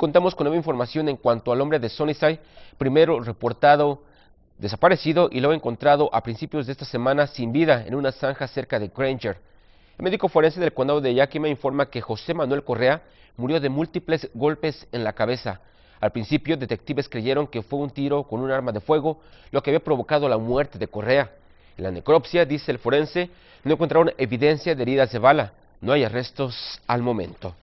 contamos con nueva información en cuanto al hombre de Sunnyside, primero reportado desaparecido y luego encontrado a principios de esta semana sin vida en una zanja cerca de Granger. El médico forense del condado de Yakima informa que José Manuel Correa murió de múltiples golpes en la cabeza. Al principio, detectives creyeron que fue un tiro con un arma de fuego, lo que había provocado la muerte de Correa. En la necropsia, dice el forense, no encontraron evidencia de heridas de bala. No hay arrestos al momento.